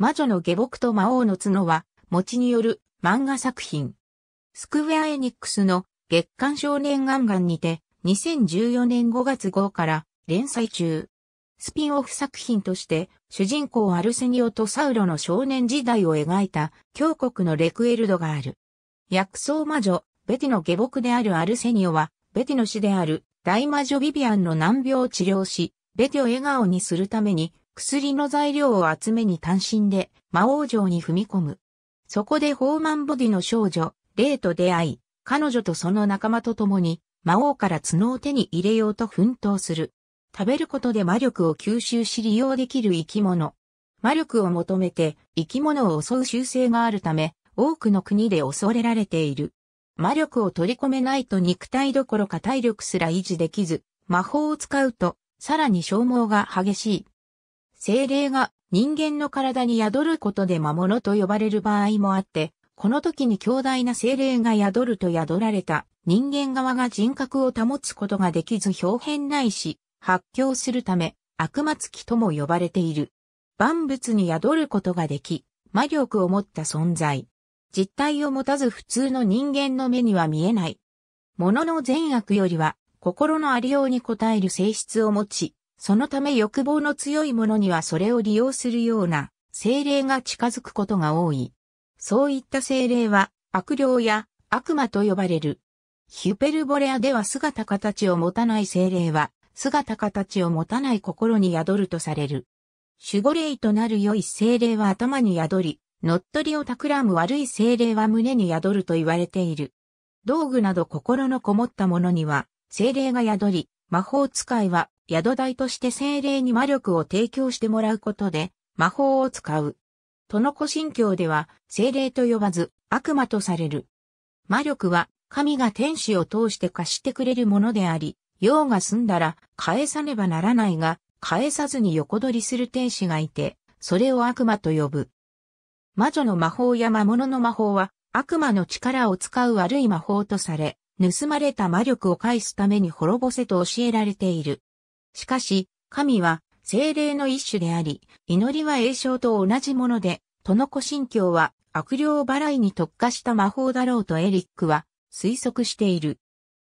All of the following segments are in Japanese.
魔女の下僕と魔王の角は、餅による漫画作品。スクウェアエニックスの月刊少年ガンガンにて、2014年5月号から連載中。スピンオフ作品として、主人公アルセニオとサウロの少年時代を描いた、峡国のレクエルドがある。薬草魔女、ベティの下僕であるアルセニオは、ベティの死である大魔女ビビアンの難病を治療し、ベティを笑顔にするために薬の材料を集めに単身で魔王城に踏み込む。そこでホーマンボディの少女、レイと出会い、彼女とその仲間と共に魔王から角を手に入れようと奮闘する。食べることで魔力を吸収し利用できる生き物。魔力を求めて生き物を襲う習性があるため、多くの国で恐れられている。魔力を取り込めないと肉体どころか体力すら維持できず、魔法を使うと、さらに消耗が激しい。精霊が人間の体に宿ることで魔物と呼ばれる場合もあって、この時に強大な精霊が宿ると宿られた人間側が人格を保つことができず表変ないし、発狂するため悪魔付きとも呼ばれている。万物に宿ることができ、魔力を持った存在。実体を持たず普通の人間の目には見えない。物の善悪よりは心のありように応える性質を持ち、そのため欲望の強い者にはそれを利用するような精霊が近づくことが多い。そういった精霊は悪霊や悪魔と呼ばれる。ヒュペルボレアでは姿形を持たない精霊は姿形を持たない心に宿るとされる。守護霊となる良い精霊は頭に宿り、乗っ取りを企む悪い精霊は胸に宿ると言われている。道具など心のこもったものには、精霊が宿り、魔法使いは宿題として精霊に魔力を提供してもらうことで、魔法を使う。トノコ神教では、精霊と呼ばず、悪魔とされる。魔力は、神が天使を通して貸してくれるものであり、用が済んだら、返さねばならないが、返さずに横取りする天使がいて、それを悪魔と呼ぶ。魔女の魔法や魔物の魔法は、悪魔の力を使う悪い魔法とされ、盗まれた魔力を返すために滅ぼせと教えられている。しかし、神は精霊の一種であり、祈りは栄章と同じもので、トノコ神教は悪霊払いに特化した魔法だろうとエリックは推測している。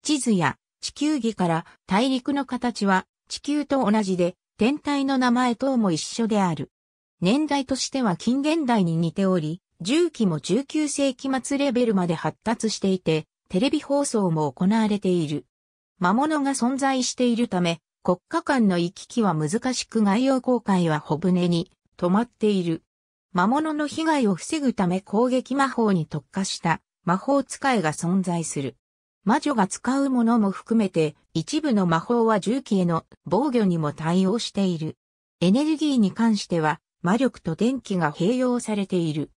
地図や地球儀から大陸の形は地球と同じで天体の名前等も一緒である。年代としては近現代に似ており、重機も19世紀末レベルまで発達していて、テレビ放送も行われている。魔物が存在しているため、国家間の行き来は難しく外洋航海は小舟に止まっている。魔物の被害を防ぐため攻撃魔法に特化した魔法使いが存在する。魔女が使うものも含めて一部の魔法は銃器への防御にも対応している。エネルギーに関しては魔力と電気が併用されている。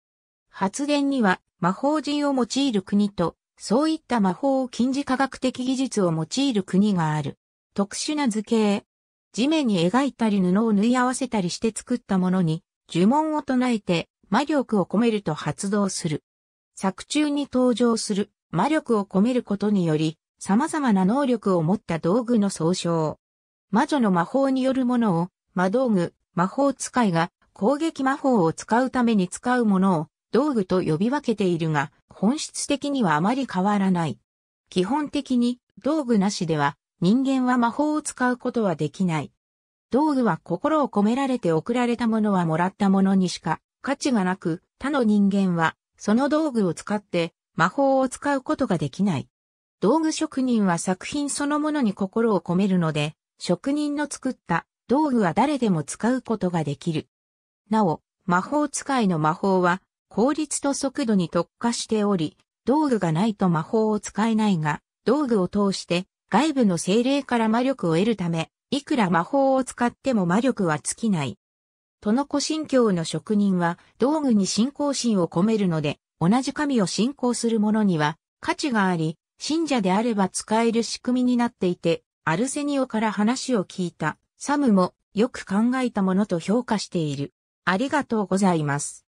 発電には魔法陣を用いる国とそういった魔法を禁じ科学的技術を用いる国がある。特殊な図形。地面に描いたり布を縫い合わせたりして作ったものに、呪文を唱えて魔力を込めると発動する。作中に登場する魔力を込めることにより、様々な能力を持った道具の総称。魔女の魔法によるものを、魔道具、魔法使いが攻撃魔法を使うために使うものを道具と呼び分けているが、本質的にはあまり変わらない。基本的に道具なしでは人間は魔法を使うことはできない。道具は心を込められて送られたものはもらったものにしか価値がなく、他の人間はその道具を使って魔法を使うことができない。道具職人は作品そのものに心を込めるので、職人の作った道具は誰でも使うことができる。なお、魔法使いの魔法は効率と速度に特化しており、道具がないと魔法を使えないが、道具を通して外部の精霊から魔力を得るため、いくら魔法を使っても魔力は尽きない。トノコ神教の職人は道具に信仰心を込めるので、同じ神を信仰する者には価値があり、信者であれば使える仕組みになっていて、アルセニオから話を聞いた、サムもよく考えたものと評価している。ありがとうございます。